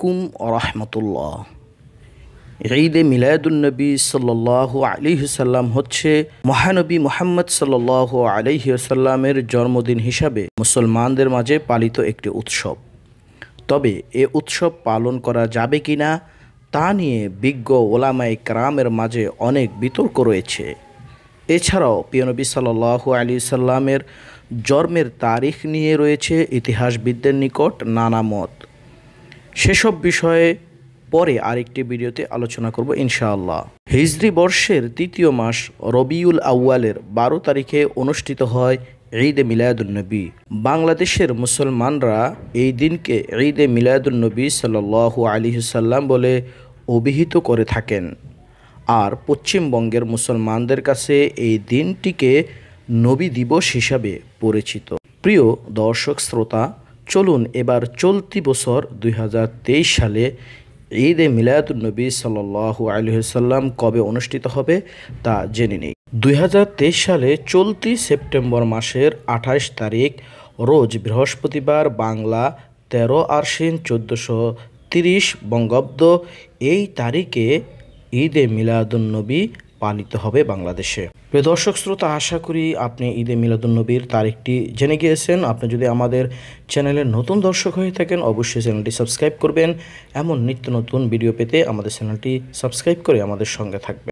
আলাইকুম রহমতুল্লাহ ঈদে মিলাদুলনবী সাল্লাহ আলিহসাল্লাম হচ্ছে মহানবী মোহাম্মদ সাল্লাহ আলিহসাল্লামের জন্মদিন হিসাবে মুসলমানদের মাঝে পালিত একটি উৎসব তবে এ উৎসব পালন করা যাবে কি না তা নিয়ে বিজ্ঞ ওলামাই ক্রামের মাঝে অনেক বিতর্ক রয়েছে এছাড়াও পিয়নবী সাল্লাহ আলী সাল্লামের জন্মের তারিখ নিয়ে রয়েছে ইতিহাসবিদদের নিকট নানা মত সেসব বিষয়ে পরে আরেকটি ভিডিওতে আলোচনা করব ইনশাআল্লাহ হিজরি বর্ষের তৃতীয় মাস রবিউল আউয়ালের বারো তারিখে অনুষ্ঠিত হয় ঈদে মিলাদুলনবী বাংলাদেশের মুসলমানরা এই দিনকে ঈদে সাল আলী আলিহাল্লাম বলে অভিহিত করে থাকেন আর পশ্চিমবঙ্গের মুসলমানদের কাছে এই দিনটিকে নবী দিবস হিসাবে পরিচিত প্রিয় দর্শক শ্রোতা চলুন এবার চলতি বছর দুই সালে ঈদ এ মিলাদুলনবী সাল্লু আলহিসাল্লাম কবে অনুষ্ঠিত হবে তা জেনে নিই দুই সালে চলতি সেপ্টেম্বর মাসের ২৮ তারিখ রোজ বৃহস্পতিবার বাংলা তেরো আশ্বিন চোদ্দোশো তিরিশ বঙ্গাব্দ এই তারিখে ঈদে মিলাদুলনবী পালিত হবে বাংলাদেশে প্রিয় দর্শক শ্রোতা আশা করি আপনি ঈদে মিলাদুলনবীর তারিখটি জেনে গিয়েছেন আপনি যদি আমাদের চ্যানেলের নতুন দর্শক হয়ে থাকেন অবশ্যই চ্যানেলটি সাবস্ক্রাইব করবেন এমন নিত্য নতুন ভিডিও পেতে আমাদের চ্যানেলটি সাবস্ক্রাইব করে আমাদের সঙ্গে থাকবেন